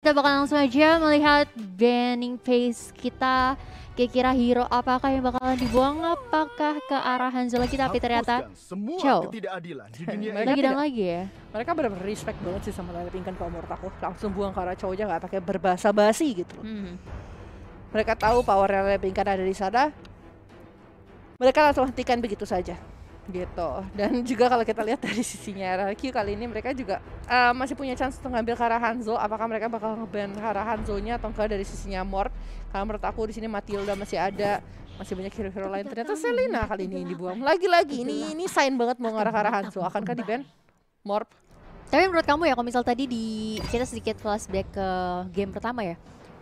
Kita bakal langsung aja melihat banning face kita. Kira-kira hero apakah yang bakalan dibuang? Apakah ke arah Hanzola kita? Tapi ternyata Chow lagi dan lagi ya. Mereka benar benar respect banget sih sama Lele Pinkan kalau menurut aku. Langsung buang ke arah aja gak pakai berbahasa basi gitu hmm. Mereka tahu power Lele Pinkan ada di sana. Mereka langsung hentikan begitu saja gitu dan juga kalau kita lihat dari sisinya RRQ kali ini mereka juga uh, masih punya chance untuk ngambil Hanzo apakah mereka bakal ngeban hanzo nya atau enggak dari sisinya Mort kalau menurut aku di sini Matilda masih ada masih banyak hero-hero lain ternyata selena kali ini dibuang lagi-lagi ini ini sign banget mau ngarah Hanzo akankah di band Mort tapi menurut kamu ya kalau misal tadi di kita sedikit flashback ke game pertama ya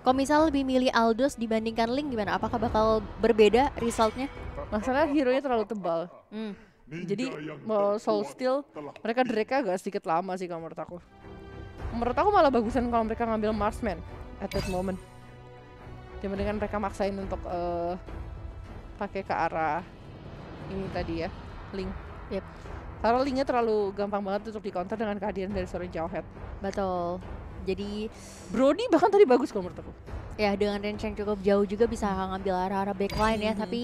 kalau misal lebih milih Aldous dibandingkan Link gimana? Apakah bakal berbeda resultnya? Masalah hero-nya terlalu tebal. Hmm jadi mau Soul Steel mereka mereka agak sedikit lama sih kalau menurut aku menurut aku malah bagusan kalau mereka ngambil marksman at that moment ya, dia dengan mereka maksain untuk uh, pakai ke arah ini tadi ya link yep. karena linknya terlalu gampang banget untuk di counter dengan kehadiran dari seorang Jawhead betul jadi Brody bahkan tadi bagus kalau menurut aku ya dengan range yang cukup jauh juga bisa ngambil arah-arah backline ya, hmm. ya tapi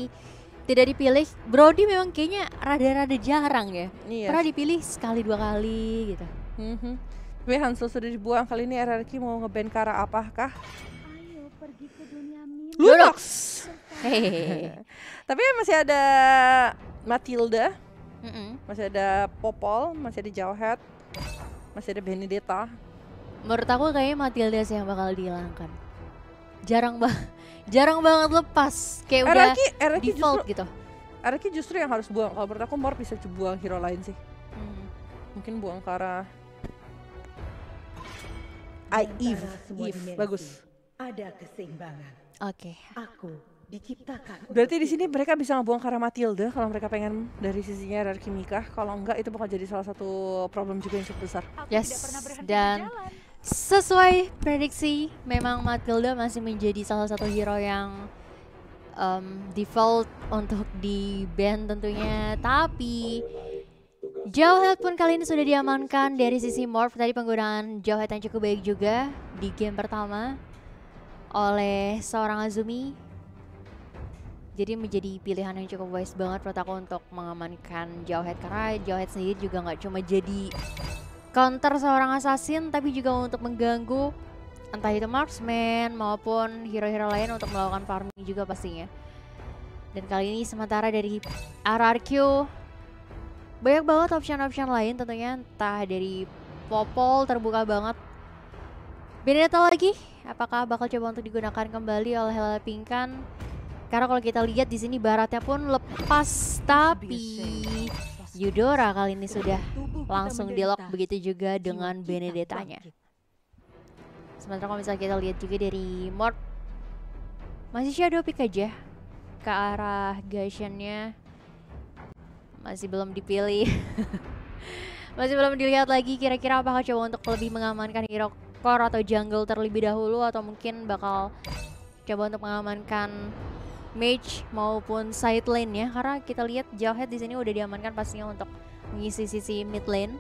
tidak dipilih Brody memang kayaknya rada-rada jarang ya iya. pernah dipilih sekali dua kali gitu mm-hmm. tapi Hansel sudah dibuang kali ini RRQ mau ngeband Kara apakah ayo pergi ke dunia Lunox tapi masih ada Matilda mm-hmm. masih ada Popol masih ada Jawhead masih ada Benedetta menurut aku kayaknya Matilda sih yang bakal dihilangkan jarang bah jarang banget lepas kayak RRQ, udah RRQ default justru, gitu Araki justru yang harus buang kalau menurut aku Mor bisa buang hero lain sih hmm. mungkin buang ke arah I Eve, Eve. bagus ada keseimbangan oke okay. aku diciptakan berarti di sini mereka bisa ngebuang ke Matilda kalau mereka pengen dari sisinya RRQ nikah kalau enggak itu bakal jadi salah satu problem juga yang cukup besar aku yes dan jalan sesuai prediksi memang Matilda masih menjadi salah satu hero yang um, default untuk di band tentunya tapi jawhead pun kali ini sudah diamankan dari sisi morph tadi penggunaan jawhead yang cukup baik juga di game pertama oleh seorang Azumi jadi menjadi pilihan yang cukup wise banget buat aku untuk mengamankan jawhead karena jawhead sendiri juga nggak cuma jadi counter seorang assassin tapi juga untuk mengganggu entah itu marksman maupun hero-hero lain untuk melakukan farming juga pastinya. Dan kali ini sementara dari RRQ banyak banget option-option lain tentunya entah dari Popol terbuka banget. Benedetta lagi, apakah bakal coba untuk digunakan kembali oleh Hela Pinkan? Karena kalau kita lihat di sini baratnya pun lepas tapi Yudora kali ini sudah langsung di lock begitu juga dengan Benedetanya. Sementara kalau misalnya kita lihat juga dari Mort masih shadow pick aja ke arah Gashennya masih belum dipilih. masih belum dilihat lagi kira-kira apakah coba untuk lebih mengamankan hero core atau jungle terlebih dahulu atau mungkin bakal coba untuk mengamankan mage maupun side lane ya karena kita lihat Jawhead di sini udah diamankan pastinya untuk mengisi sisi mid lane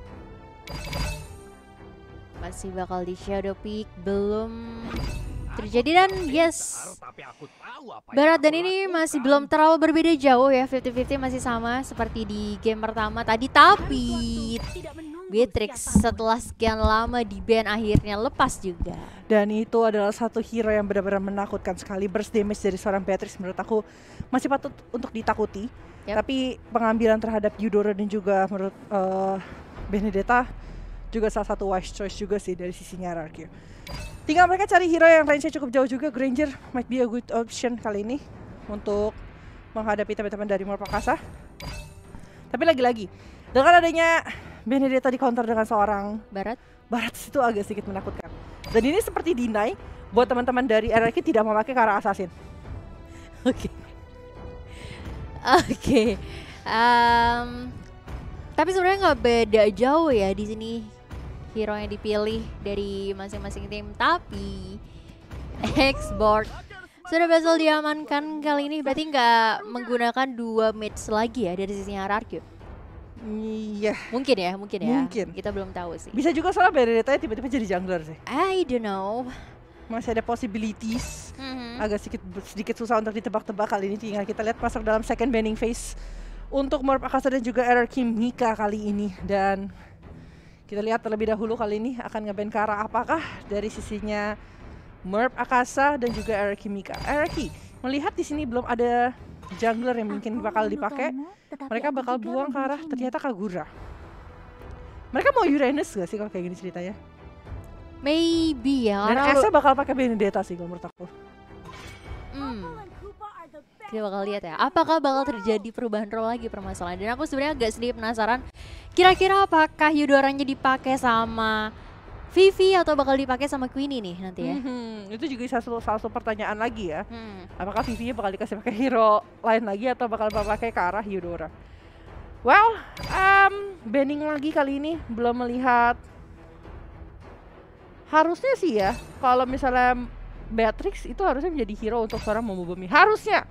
masih bakal di shadow peak belum terjadi dan yes Barat dan ini masih belum terlalu berbeda jauh ya 50-50 masih sama seperti di game pertama tadi tapi Beatrix setelah sekian lama di band akhirnya lepas juga. Dan itu adalah satu hero yang benar-benar menakutkan sekali. Burst damage dari seorang Beatrix menurut aku masih patut untuk ditakuti. Yep. Tapi pengambilan terhadap Eudora dan juga menurut uh, Benedetta juga salah satu wise choice juga sih dari sisi RRQ. Tinggal mereka cari hero yang range-nya cukup jauh juga. Granger might be a good option kali ini untuk menghadapi teman-teman dari Morpokasa. Tapi lagi-lagi, dengan adanya Benedetta counter dengan seorang Barat. Barat itu agak sedikit menakutkan. Dan ini seperti dinai buat teman-teman dari RRQ tidak memakai cara assassin. Oke. Oke. Okay. Um, tapi sebenarnya nggak beda jauh ya di sini hero yang dipilih dari masing-masing tim. Tapi Xbox sudah berhasil diamankan kali ini berarti nggak menggunakan dua match lagi ya dari sisi RRQ. Iya. Mungkin ya, mungkin ya. Mungkin. Kita belum tahu sih. Bisa juga soal Benedetta ya tiba-tiba jadi jungler sih. I don't know. Masih ada possibilities. Mm-hmm. Agak sedikit sedikit susah untuk ditebak-tebak kali ini. Tinggal kita lihat pasar dalam second banning phase untuk Merp Akasa dan juga Error Kim Nika kali ini dan kita lihat terlebih dahulu kali ini akan ngeband ke arah apakah dari sisinya Merp Akasa dan juga Error Kim Nika. melihat di sini belum ada jungler yang mungkin bakal dipakai, mereka bakal buang ke arah ternyata Kagura. Mereka mau Uranus gak sih kalau kayak gini ceritanya? Maybe ya. Dan Esa bakal pakai Benedetta sih kalau menurut aku. Hmm. Kita bakal lihat ya, apakah bakal terjadi perubahan role lagi permasalahan. Dan aku sebenarnya agak sedikit penasaran, kira-kira apakah Yudoranya dipakai sama Vivi atau bakal dipakai sama Queenie nih nanti ya? Mm-hmm. Itu juga salah satu, salah satu pertanyaan lagi ya. Hmm. Apakah Vivi bakal dikasih pakai hero lain lagi atau bakal pakai ke arah Eudora? Well, um, banning lagi kali ini belum melihat. Harusnya sih ya, kalau misalnya Beatrix itu harusnya menjadi hero untuk seorang membumi. Harusnya.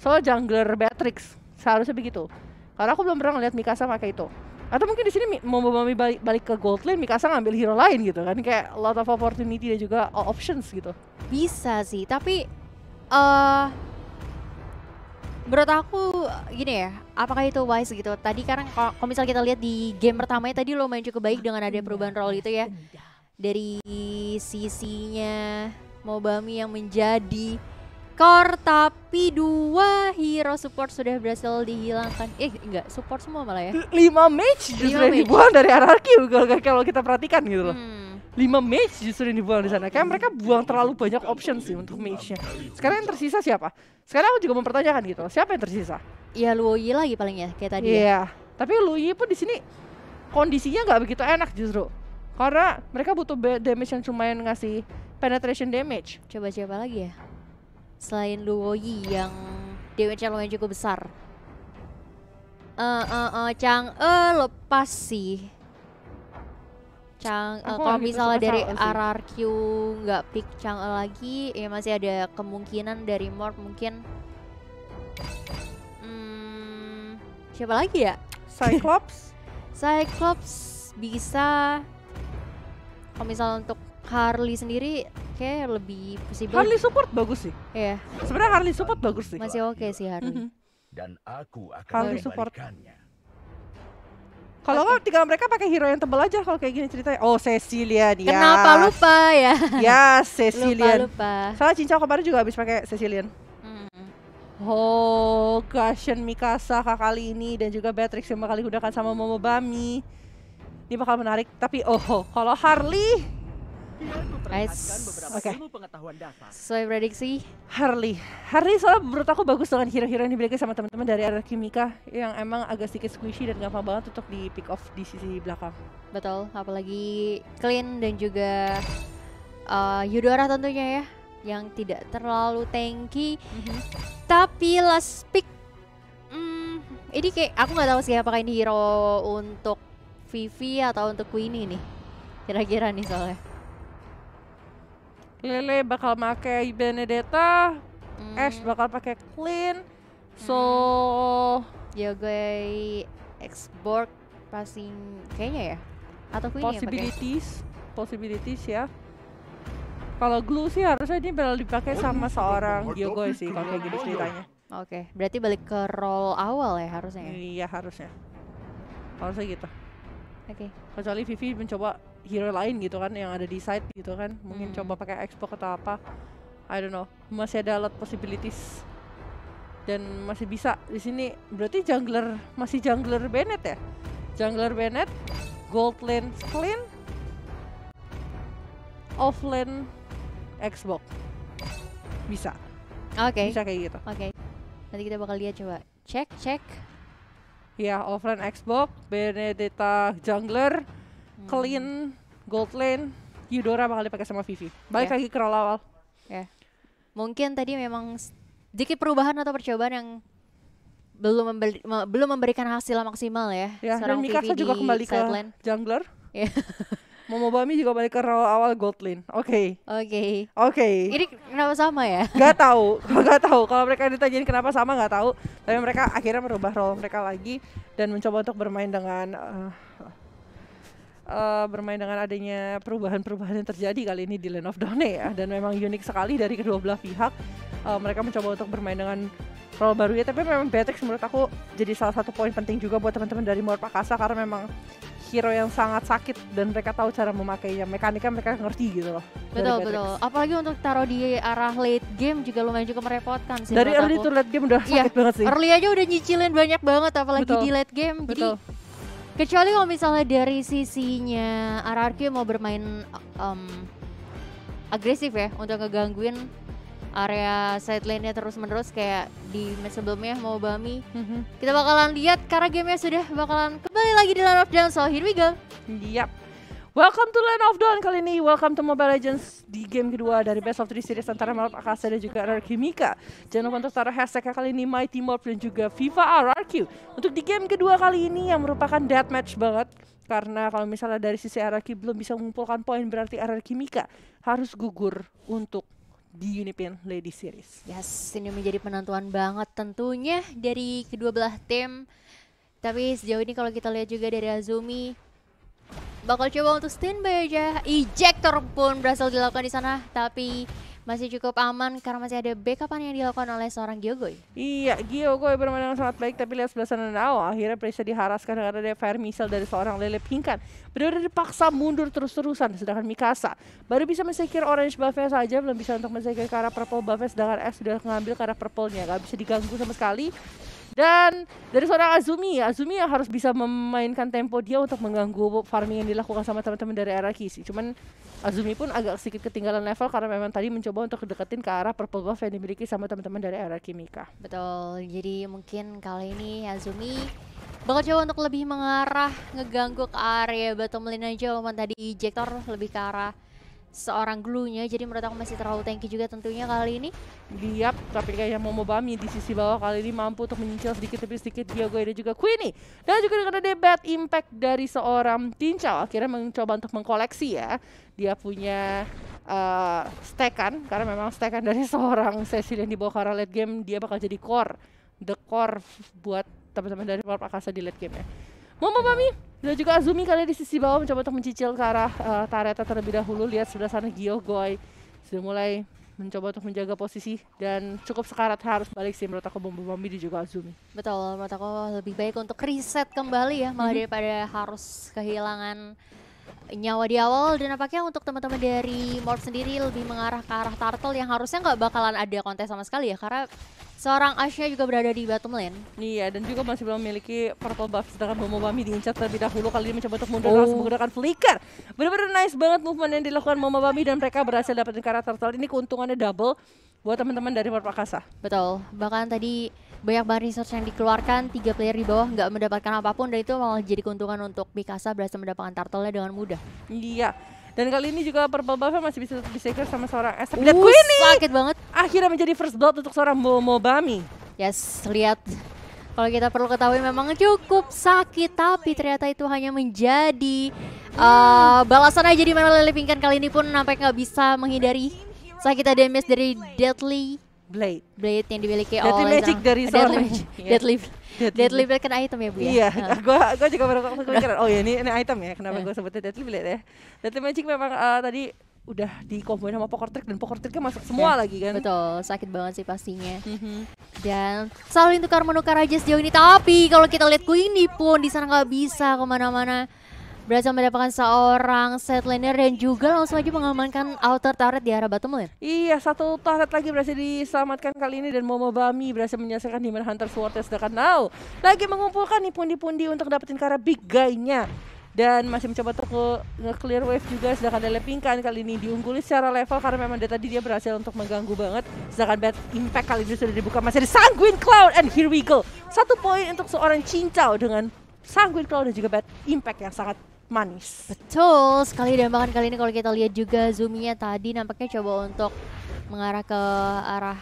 Soal jungler Beatrix, seharusnya begitu. Karena aku belum pernah melihat Mikasa pakai itu atau mungkin di sini mau Momomami balik, balik ke gold lane Mikasa ngambil hero lain gitu kan kayak lot of opportunity dan juga uh, options gitu bisa sih tapi uh, menurut aku gini ya apakah itu wise gitu tadi karena kalau misal kita lihat di game pertamanya tadi lo main cukup baik dengan ada perubahan role itu ya dari sisinya Mobami yang menjadi skor tapi dua hero support sudah berhasil dihilangkan. Eh enggak, support semua malah ya. lima match justru yang dibuang dari RRQ kalau kita perhatikan gitu loh. Hmm. 5 match justru yang dibuang di sana. Kayak mereka buang terlalu banyak option sih untuk matchnya. Sekarang yang tersisa siapa? Sekarang aku juga mempertanyakan gitu. Siapa yang tersisa? Iya Luoyi lagi paling ya kayak tadi. Ya. Iya. Yeah. Tapi Luoyi pun di sini kondisinya nggak begitu enak justru. Karena mereka butuh damage yang cuma yang ngasih penetration damage. Coba siapa lagi ya? selain Luo Yi yang damage lumayan cukup besar. Uh, uh, uh, Chang E lepas sih. Chang uh, kalau misalnya dari RRQ nggak pick Chang E lagi, ya masih ada kemungkinan dari Mort mungkin. Hmm, siapa lagi ya? Cyclops. Cyclops bisa. Kalau misalnya untuk Harley sendiri kayak lebih possible. Harley support bagus sih. Iya. Yeah. Sebenarnya Harley support bagus sih. Masih oke okay sih Harley. Mhm. Dan aku akan Harley support. Kalau nggak tinggal mereka pakai hero yang tebal aja kalau kayak gini ceritanya. Oh Cecilia dia. Kenapa lupa ya? Ya Cecilia. Lupa lupa. Soalnya Cincau kemarin juga habis pakai Cecilia. Oh, Gashen Mikasa kak kali ini dan juga Beatrix yang bakal digunakan sama Momo Bami. Ini bakal menarik, tapi oh, oh kalau Harley Guys, Oke. Okay. Sesuai prediksi. Harley. Harley soalnya menurut aku bagus dengan hero-hero yang diberikan sama teman-teman dari area Kimika yang emang agak sedikit squishy dan gampang banget untuk di pick off di sisi belakang. Betul, apalagi clean dan juga uh, Yudora tentunya ya yang tidak terlalu tanky. Mm -hmm. Tapi last pick hmm, ini kayak aku nggak tahu siapa apakah ini hero untuk Vivi atau untuk Queenie nih. Kira-kira nih soalnya. Lele bakal pakai Benedetta, mm. Ash bakal pakai Clean. So mm. Yoga Xborg passing kayaknya ya. Atau Queen possibilities, ya possibilities ya. Kalau glue sih harusnya ini bakal dipakai sama seorang Yoga sih kalau kayak gitu ceritanya. Oke, okay. berarti balik ke roll awal ya harusnya ya? Iya harusnya. Harusnya gitu. Oke. Okay. Kecuali Vivi mencoba hero lain gitu kan yang ada di side gitu kan mungkin hmm. coba pakai Xbox atau apa I don't know masih ada a lot possibilities dan masih bisa di sini berarti jungler masih jungler Bennett ya jungler Bennett gold lane clean offline Xbox bisa oke okay. bisa kayak gitu oke okay. nanti kita bakal lihat coba cek cek ya offline Xbox Benedetta jungler Hmm. Clean, Gold Lane, Yudora bakal dipakai sama Vivi. Balik yeah. lagi ke roll awal. Yeah. Mungkin tadi memang sedikit perubahan atau percobaan yang belum memberi, belum memberikan hasil maksimal ya. Yeah. Seorang dan Mikasa juga kembali ke lane. jungler. Yeah. Momobami juga balik ke roll awal gold lane. Oke. Okay. Oke. Okay. Oke. Okay. Ini kenapa sama ya? Gak tau. gak tau. Kalau mereka ditanyain kenapa sama gak tau. Tapi mereka akhirnya merubah role mereka lagi dan mencoba untuk bermain dengan uh, uh, bermain dengan adanya perubahan-perubahan yang terjadi kali ini di Land of Dawn ya dan memang unik sekali dari kedua belah pihak uh, mereka mencoba untuk bermain dengan role baru ya tapi memang Beatrix menurut aku jadi salah satu poin penting juga buat teman-teman dari Mor Pakasa karena memang hero yang sangat sakit dan mereka tahu cara memakainya mekanika mereka ngerti gitu loh betul betul apalagi untuk taruh di arah late game juga lumayan juga merepotkan sih dari early aku. to late game udah iya, sakit ya, banget sih early aja udah nyicilin banyak banget apalagi betul. di late game betul. jadi Kecuali kalau misalnya dari sisinya RRQ mau bermain um, agresif ya untuk ngegangguin area side lane-nya terus-menerus kayak di match sebelumnya mau Bami. Mhm. Kita bakalan lihat karena gamenya sudah bakalan kembali lagi di Land of Dance. So here we go. Yap. Welcome to Land of Dawn kali ini. Welcome to Mobile Legends di game kedua dari Best of Three series antara Malap Akasa dan juga RRQ Mika. Jangan lupa untuk taruh hashtag kali ini Mighty Mob dan juga FIFA RRQ. Untuk di game kedua kali ini yang merupakan Dead Match banget karena kalau misalnya dari sisi RRQ belum bisa mengumpulkan poin berarti RRQ Mika harus gugur untuk di Unipin Lady Series. Yes, ini menjadi penentuan banget tentunya dari kedua belah tim. Tapi sejauh ini kalau kita lihat juga dari Azumi bakal coba untuk standby aja. Ejector pun berhasil dilakukan di sana, tapi masih cukup aman karena masih ada backupan yang dilakukan oleh seorang Gyogoy. Iya, Gyogoy bermain dengan sangat baik tapi lihat sebelah sana awal oh, akhirnya Prisa diharaskan dengan ada fire missile dari seorang Lele Pingkan. Benar dipaksa mundur terus-terusan sedangkan Mikasa baru bisa mensekir orange buffnya saja belum bisa untuk mensekir ke arah purple buffnya sedangkan S sudah mengambil ke arah purple-nya. Gak bisa diganggu sama sekali dan dari seorang Azumi, Azumi yang harus bisa memainkan tempo dia untuk mengganggu farming yang dilakukan sama teman-teman dari era Kisi. Cuman Azumi pun agak sedikit ketinggalan level karena memang tadi mencoba untuk deketin ke arah purple buff yang dimiliki sama teman-teman dari era Kimika. Betul. Jadi mungkin kali ini Azumi bakal coba untuk lebih mengarah ngeganggu ke area ya, bottom lane aja walaupun tadi ejector lebih ke arah seorang glunya jadi menurut aku masih terlalu tanky juga tentunya kali ini Diap tapi kayaknya mau Mobami di sisi bawah kali ini mampu untuk menyincil sedikit demi sedikit dia Diogo ada juga Queenie dan juga dengan ada bad impact dari seorang tinjau akhirnya mencoba untuk mengkoleksi ya dia punya uh, stekan karena memang stekan dari seorang sesi yang dibawa karena late game dia bakal jadi core the core buat teman-teman dari Warp Akasa di late game ya Mama Mami dan juga Azumi kalian di sisi bawah mencoba untuk mencicil ke arah uh, Tareta terlebih dahulu. Lihat sebelah sana Gio, Goy sudah mulai mencoba untuk menjaga posisi dan cukup sekarat harus balik sih menurut aku Bombo mami. dan juga Azumi. Betul, menurut aku lebih baik untuk riset kembali ya malah mhm. daripada harus kehilangan nyawa di awal dan apakah untuk teman-teman dari Mort sendiri lebih mengarah ke arah Turtle yang harusnya nggak bakalan ada kontes sama sekali ya karena Seorang Ashnya juga berada di bottom lane. Iya, dan juga masih belum memiliki purple buff. Sedangkan Bami diincar terlebih dahulu. Kali ini mencoba untuk mundur oh. menggunakan flicker. Benar-benar nice banget movement yang dilakukan Bami Dan mereka berhasil dapetin karakter turtle. Ini keuntungannya double buat teman-teman dari Perpakasa. Betul, bahkan tadi banyak banget resource yang dikeluarkan tiga player di bawah nggak mendapatkan apapun dan itu malah jadi keuntungan untuk Mikasa berhasil mendapatkan turtle dengan mudah. Iya. Dan kali ini juga Purple masih bisa diseker sama seorang Esther. Lihat uh, Queenie! Sakit banget. Akhirnya menjadi first blood untuk seorang Momobami. Yes, lihat. Kalau kita perlu ketahui memang cukup sakit, tapi ternyata itu hanya menjadi uh, balasan aja di mana Lily Pinkan kali ini pun sampai nggak bisa menghindari sakit damage dari Deadly Blade. Blade yang dimiliki Deadly oleh Magic dari Deadly, iya. Deadly Deadly deadly kan item ya bu ya iya gue gue juga baru kepikiran oh ya ini ini item ya kenapa gue sebutnya deadly blade ya deadly magic memang uh, tadi udah dikomboin sama poker trick dan poker tricknya masuk semua yeah. lagi kan betul sakit banget sih pastinya mm-hmm. dan saling tukar menukar aja sejauh ini tapi kalau kita lihat Queenie pun di sana nggak bisa kemana-mana berhasil mendapatkan seorang set laner dan juga langsung aja mengamankan outer turret di arah bottom lane. Iya, satu turret lagi berhasil diselamatkan kali ini dan Momo Bami berhasil menyelesaikan Demon Hunter Sword sedangkan Now lagi mengumpulkan nih pundi-pundi untuk dapetin ke arah big guy-nya dan masih mencoba untuk nge-clear wave juga sedangkan Dele Pingkan kali ini diungguli secara level karena memang dari tadi dia berhasil untuk mengganggu banget sedangkan Bad Impact kali ini sudah dibuka masih di Sanguine Cloud and here we go satu poin untuk seorang Cincau dengan Sanguine Cloud dan juga Bad Impact yang sangat manis. Betul sekali dan bahkan kali ini kalau kita lihat juga zoomnya tadi nampaknya coba untuk mengarah ke arah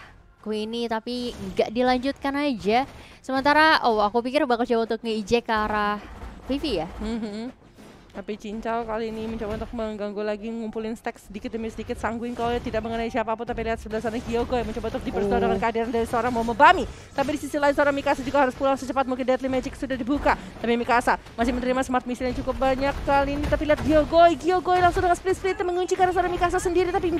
ini tapi nggak dilanjutkan aja. Sementara oh aku pikir bakal coba untuk nge-eject ke arah Vivi ya. Mm tapi Cincau kali ini mencoba untuk mengganggu lagi ngumpulin stack sedikit demi sedikit sangguin kalau tidak mengenai siapa siapapun tapi lihat sebelah sana Kyogo yang mencoba untuk dipersulit dengan oh. kehadiran dari seorang Momobami. Bami. Tapi di sisi lain seorang Mikasa juga harus pulang secepat mungkin Deadly Magic sudah dibuka. Tapi Mikasa masih menerima smart mission yang cukup banyak kali ini tapi lihat Kyogo, Kyogo langsung dengan split-split mengunci karena seorang Mikasa sendiri tapi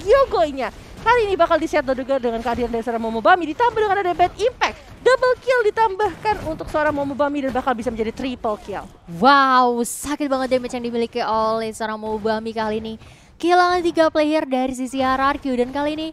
nya kali ini bakal disiat juga dengan kehadiran dari seorang Momobami ditambah dengan ada bad impact double kill ditambahkan untuk seorang Momobami dan bakal bisa menjadi triple kill. Wow, sakit banget damage yang dimiliki oleh seorang Mubami kali ini kehilangan tiga player dari sisi RRQ dan kali ini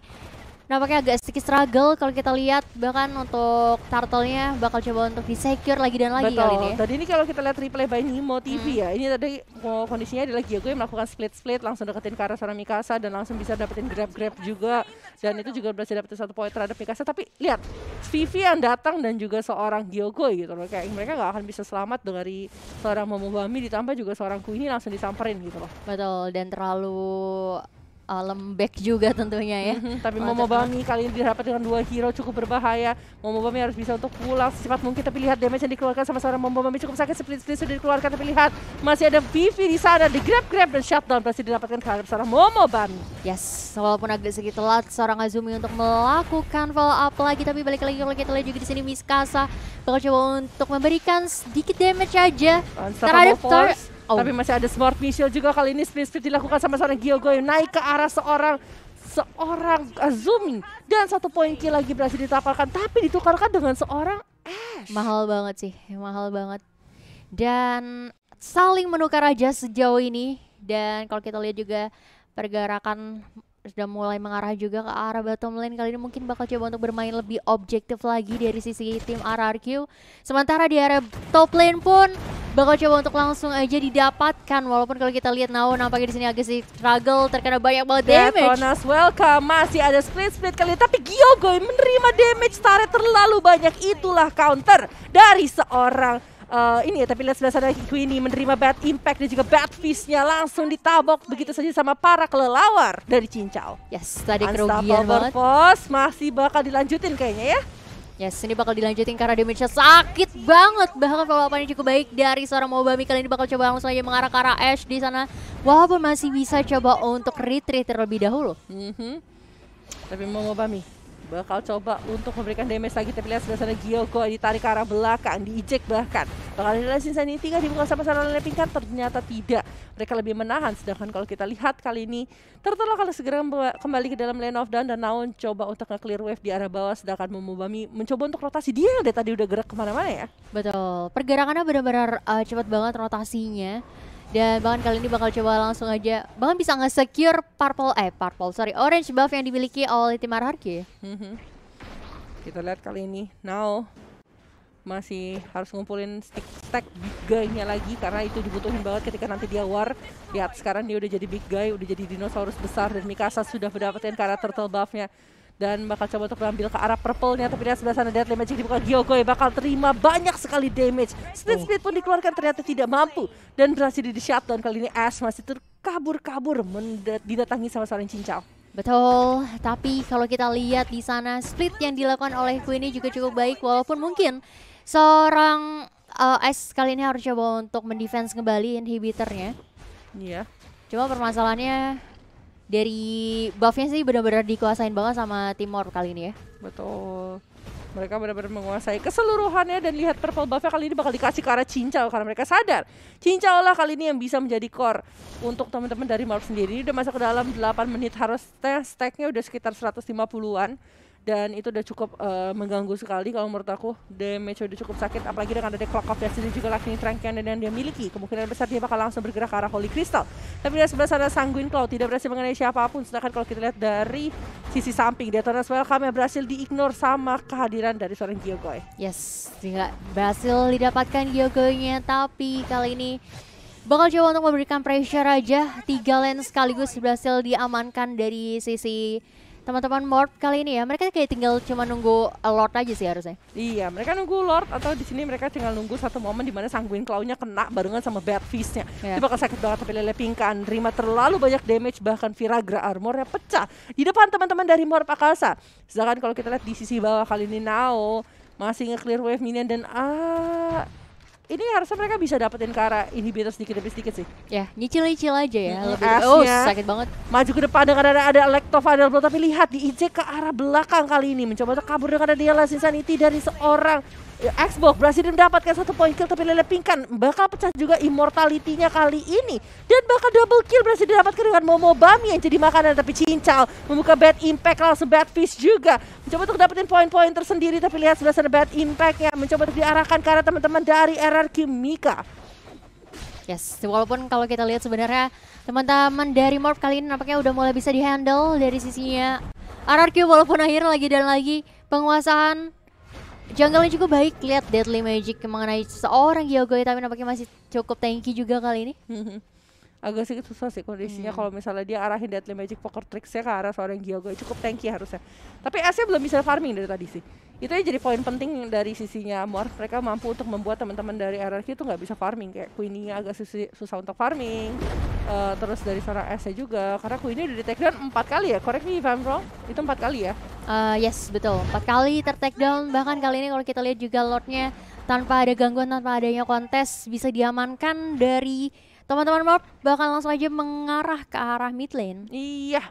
nampaknya agak sedikit struggle kalau kita lihat bahkan untuk turtle-nya bakal coba untuk di-secure lagi dan lagi Betul. kali ini. Ya. Tadi ini kalau kita lihat replay by Nimo TV hmm. ya, ini tadi e, kondisinya adalah Gyogo yang melakukan split-split langsung deketin ke arah seorang Mikasa dan langsung bisa dapetin grab-grab juga dan itu juga berhasil dapetin satu poin terhadap Mikasa tapi lihat Vivi yang datang dan juga seorang Gyogo gitu loh kayak mereka nggak akan bisa selamat dari seorang Momobami ditambah juga seorang ini langsung disamperin gitu loh. Betul dan terlalu uh, lembek juga tentunya ya. Mhm. tapi momo bami kali ini dihadapi dengan dua hero cukup berbahaya. momo bami harus bisa untuk pulang secepat mungkin tapi lihat damage yang dikeluarkan sama seorang momo bami cukup sakit split split sudah dikeluarkan tapi lihat masih ada Vivi di sana di grab grab dan shutdown pasti didapatkan terhadap seorang momo bami. Yes, walaupun agak sedikit telat seorang Azumi untuk melakukan follow up lagi tapi balik lagi kalau kita lihat juga di sini miskasa bakal coba untuk memberikan sedikit damage aja terhadap force Oh. Tapi masih ada smart missile juga kali ini spin speed dilakukan sama seorang Giogo yang naik ke arah seorang seorang zooming dan satu poin kill lagi berhasil ditapalkan tapi ditukarkan dengan seorang Ash. Mahal banget sih, mahal banget. Dan saling menukar aja sejauh ini dan kalau kita lihat juga pergerakan sudah mulai mengarah juga ke arah bottom lane kali ini mungkin bakal coba untuk bermain lebih objektif lagi dari sisi tim RRQ sementara di area top lane pun bakal coba untuk langsung aja didapatkan walaupun kalau kita lihat Nao nampaknya di sini agak sih struggle terkena banyak banget damage. Detonus welcome masih ada split split kali ini tapi Gyogoy menerima damage tarik terlalu banyak itulah counter dari seorang uh, ini ya, tapi lihat sebelah sana Queenie menerima bad impact dan juga bad fishnya langsung ditabok begitu saja sama para kelelawar dari Cincau. Yes, tadi kerugian banget. masih bakal dilanjutin kayaknya ya. Yes, ini bakal dilanjutin karena damage-nya sakit banget. Bahkan follow-up-nya cukup baik dari seorang Mobami. Kali ini bakal coba langsung aja mengarah ke arah Ash di sana. Walaupun masih bisa coba untuk retreat terlebih dahulu. Mm -hmm. Tapi mau Mobami Bakal coba untuk memberikan damage lagi tapi lihat sebelah sana Gioko ditarik ke arah belakang, dijek bahkan. Bakal ada Sinsanity tiga dibuka sama sana oleh Ternyata tidak. Mereka lebih menahan sedangkan kalau kita lihat kali ini Turtle akan segera kembali ke dalam lane of down dan Naon coba untuk nge-clear wave di arah bawah sedangkan Momobami mencoba untuk rotasi dia yang tadi udah gerak kemana-mana ya. Betul, pergerakannya benar-benar uh, eh, cepat banget rotasinya. Dan Bangan kali ini bakal coba langsung aja. Bangan bisa nge-secure purple, eh purple, sorry, orange buff yang dimiliki oleh tim Arharki. Kita lihat kali ini, now masih harus ngumpulin stick stack big guy-nya lagi karena itu dibutuhin banget ketika nanti dia war. Lihat sekarang dia udah jadi big guy, udah jadi dinosaurus besar dan Mikasa sudah mendapatkan karakter turtle buff-nya dan bakal coba untuk mengambil ke arah purple-nya tapi dia sebelah sana Deadly Magic dibuka Gyogoy ya. bakal terima banyak sekali damage split-split pun dikeluarkan ternyata tidak mampu dan berhasil di shutdown kali ini Ash masih terkabur-kabur didatangi sama seorang cincau Betul, tapi kalau kita lihat di sana split yang dilakukan oleh Queenie juga cukup baik walaupun mungkin seorang uh, eh, S kali ini harus coba untuk mendefense kembali inhibitornya. Iya. Yeah. Cuma permasalahannya dari buffnya sih benar-benar dikuasain banget sama Timor kali ini ya. Betul. Mereka benar-benar menguasai keseluruhannya dan lihat purple buffnya kali ini bakal dikasih ke arah Cincau karena mereka sadar Cincau lah kali ini yang bisa menjadi core untuk teman-teman dari Marv sendiri. Ini udah masuk ke dalam 8 menit harus, harusnya stacknya udah sekitar 150-an dan itu udah cukup uh, mengganggu sekali kalau menurut aku damage udah cukup sakit apalagi dengan ada clock of destiny juga lightning dan yang dia miliki kemungkinan besar dia bakal langsung bergerak ke arah holy crystal tapi dari sebelah sana sangguin cloud tidak berhasil mengenai siapapun sedangkan kalau kita lihat dari sisi samping dia Tornas Welcome yang berhasil diignore sama kehadiran dari seorang Gyogoy. Yes, sehingga berhasil didapatkan Gyogoynya tapi kali ini bakal coba untuk memberikan pressure aja tiga lane sekaligus berhasil diamankan dari sisi teman-teman Mort kali ini ya, mereka kayak tinggal cuma nunggu Lord aja sih harusnya. Iya, mereka nunggu Lord atau di sini mereka tinggal nunggu satu momen di mana sangguin klaunya kena barengan sama Bad Fist-nya. Yeah. Itu bakal sakit banget tapi Lele kan terima terlalu banyak damage bahkan Viragra armornya pecah di depan teman-teman dari Mort Akasa. Sedangkan kalau kita lihat di sisi bawah kali ini Nao masih nge-clear wave minion dan ah ini harusnya mereka bisa dapetin ke arah inhibitor sedikit demi sedikit sih. Ya, nyicil-nyicil aja ya. Hmm, lebih, oh, sakit banget. Maju ke depan dengan ada ada Electofadel tapi lihat di IC ke arah belakang kali ini mencoba kabur dengan ada dia Insanity dari seorang Ya, Xbox berhasil mendapatkan satu poin kill tapi Lele Pingkan bakal pecah juga immortality-nya kali ini dan bakal double kill berhasil didapatkan dengan Momo Bami yang jadi makanan tapi Cincal membuka bad impact langsung bad fish juga mencoba untuk dapetin poin-poin tersendiri tapi lihat sebelah sana bad impact ya mencoba untuk diarahkan ke arah teman-teman dari RRQ Mika Yes, walaupun kalau kita lihat sebenarnya teman-teman dari Morph kali ini nampaknya udah mulai bisa dihandle dari sisinya RRQ walaupun akhirnya lagi dan lagi penguasaan Jungle juga baik lihat Deadly Magic mengenai seorang Hyogo tapi nampaknya masih cukup tanky juga kali ini. agak sedikit susah sih kondisinya hmm. kalau misalnya dia arahin deadly magic poker tricksnya ke arah seorang gue ya cukup tanky ya harusnya tapi S-nya belum bisa farming dari tadi sih itu aja jadi poin penting dari sisinya Amor mereka mampu untuk membuat teman-teman dari RRQ itu nggak bisa farming kayak Queenie agak susi, susah untuk farming uh, terus dari seorang S-nya juga karena Queenie udah di take down 4 kali ya correct me if I'm wrong itu 4 kali ya uh, yes betul 4 kali ter take bahkan kali ini kalau kita lihat juga Lordnya tanpa ada gangguan tanpa adanya kontes bisa diamankan dari teman-teman Lord bahkan langsung aja mengarah ke arah mid lane. Iya.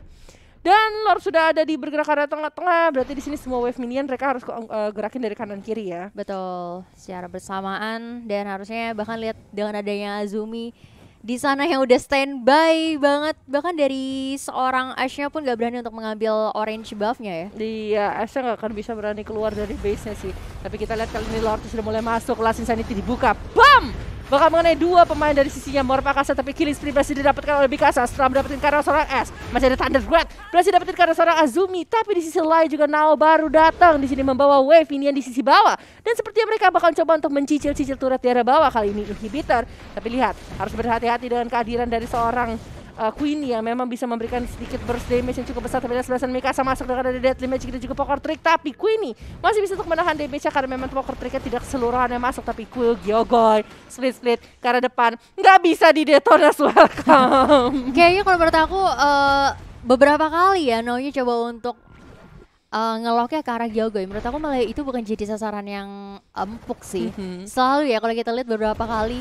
Dan Lord sudah ada di bergerak ke tengah-tengah, berarti di sini semua wave minion mereka harus uh, gerakin dari kanan kiri ya. Betul, secara bersamaan dan harusnya bahkan lihat dengan adanya Azumi di sana yang udah standby banget bahkan dari seorang Ashnya pun gak berani untuk mengambil orange buffnya ya iya Ashnya gak akan bisa berani keluar dari base nya sih tapi kita lihat kali ini Lord sudah mulai masuk Lasin insanity dibuka BAM Bakal mengenai dua pemain dari sisinya Mor Pakasa tapi Killing Spree berhasil didapatkan oleh Bikasa setelah mendapatkan karena seorang S. Masih ada Thunder Red berhasil didapatkan karena seorang Azumi tapi di sisi lain juga Nao baru datang di sini membawa wave ini yang di sisi bawah. Dan sepertinya mereka bakal coba untuk mencicil-cicil turret di arah bawah kali ini Inhibitor. Tapi lihat harus berhati-hati dengan kehadiran dari seorang uh, Queen yang memang bisa memberikan sedikit burst damage yang cukup besar tapi sebelasan Mikasa masuk dengan ada Deadly Magic gitu dan juga Poker Trick tapi Queenie masih bisa untuk menahan damage-nya karena memang Poker Trick-nya tidak seluruhannya masuk tapi Quill, Gyogoy, Split Split ke arah depan nggak bisa di detonas welcome kayaknya kalau menurut aku uh, beberapa kali ya Nonya coba untuk uh, eh, ngeloknya ke arah Gyogoy. Menurut aku malah itu bukan jadi sasaran yang empuk sih. Mm -hmm. Selalu ya kalau kita lihat beberapa kali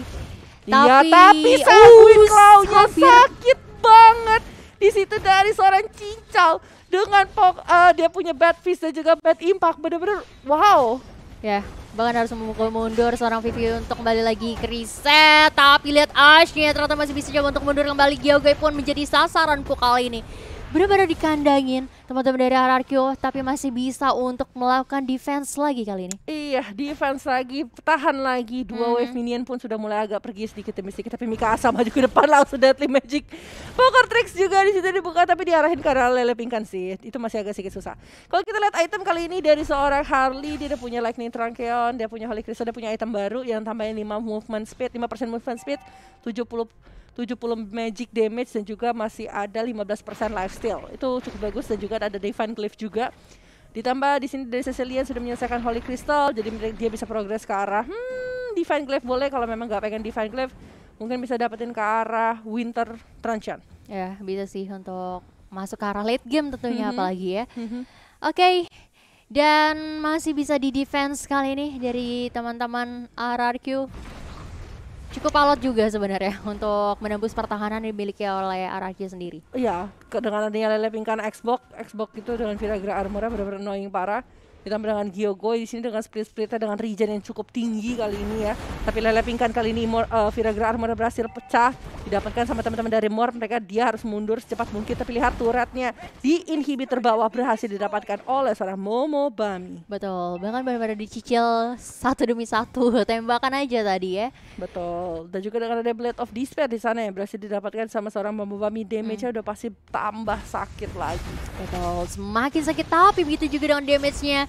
Iya, tapi, ya, tapi sanguin uh, klaunya sakit banget. Di situ dari seorang cincau dengan pok, uh, eh, dia punya bad fist dan juga bad impact bener-bener wow. Ya, bahkan harus memukul mundur seorang Vivi untuk kembali lagi ke reset. Tapi lihat Ashnya ternyata masih bisa coba untuk mundur kembali. Gyogai pun menjadi sasaran pukal ini benar-benar dikandangin teman-teman dari RRQ tapi masih bisa untuk melakukan defense lagi kali ini. Iya, defense lagi, tahan lagi. Dua hmm. wave minion pun sudah mulai agak pergi sedikit demi sedikit tapi Mika Asam maju ke depan langsung deadly magic. Poker tricks juga di situ dibuka tapi diarahin ke arah Lele Pingkan sih. Itu masih agak sedikit susah. Kalau kita lihat item kali ini dari seorang Harley, dia punya Lightning Trancheon, dia punya Holy Crystal, dia punya item baru yang tambahin 5 movement speed, 5% movement speed, 70 70 magic damage dan juga masih ada 15% lifesteal. Itu cukup bagus dan juga ada Divine Cliff juga. Ditambah di sini dari Cecilian sudah menyelesaikan Holy Crystal, jadi dia bisa progres ke arah hmm, Divine Glaive boleh kalau memang nggak pengen Divine cleave mungkin bisa dapetin ke arah Winter Truncheon. Ya bisa sih untuk masuk ke arah late game tentunya mm -hmm. apalagi ya. Mm -hmm. Oke, okay. dan masih bisa di defense kali ini dari teman-teman RRQ cukup alot juga sebenarnya untuk menembus pertahanan yang dimiliki oleh RRQ sendiri. Iya, dengan adanya Lele Pingkan Xbox, Xbox itu dengan Viagra armornya benar-benar annoying parah ditambah dengan Giogo di sini dengan split splitnya dengan regen yang cukup tinggi kali ini ya. Tapi Lele Pingkan kali ini uh, eh, Viragra Armor berhasil pecah didapatkan sama teman-teman dari Mor mereka dia harus mundur secepat mungkin tapi lihat turretnya di inhibitor bawah berhasil didapatkan oleh seorang Momo Bami. Betul, bahkan benar-benar dicicil satu demi satu tembakan aja tadi ya. Betul, dan juga dengan ada Blade of Despair di sana yang berhasil didapatkan sama seorang Momo Bami damage-nya hmm. udah pasti tambah sakit lagi. Betul, semakin sakit tapi begitu juga dengan damage-nya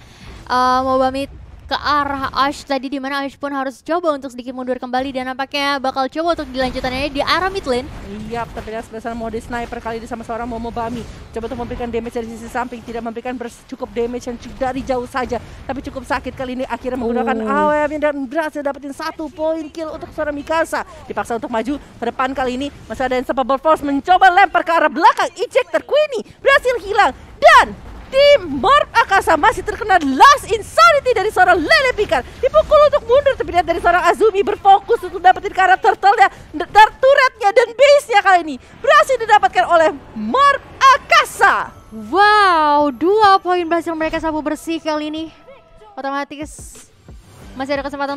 uh, mau pamit ke arah Ash tadi di mana Ash pun harus coba untuk sedikit mundur kembali dan nampaknya bakal coba untuk dilanjutannya di arah mid lane. Iya, terlihat sebesar mode sniper kali ini sama seorang bami Coba untuk memberikan damage dari sisi samping, tidak memberikan cukup damage yang cukup dari jauh saja, tapi cukup sakit kali ini akhirnya menggunakan oh. AWM dan berhasil dapetin satu poin kill untuk seorang Mikasa. Dipaksa untuk maju ke depan kali ini, masih ada yang Unstoppable Force mencoba lempar ke arah belakang, ejector Queenie berhasil hilang dan jadi Mark Akasa masih terkena Last Insanity dari seorang Lele Pikar. Dipukul untuk mundur tapi dari seorang Azumi berfokus untuk dapetin karakter turtle-nya, turret-nya dan base-nya kali ini. Berhasil didapatkan oleh Mark Akasa. Wow, dua poin berhasil mereka sapu bersih kali ini. Otomatis masih ada kesempatan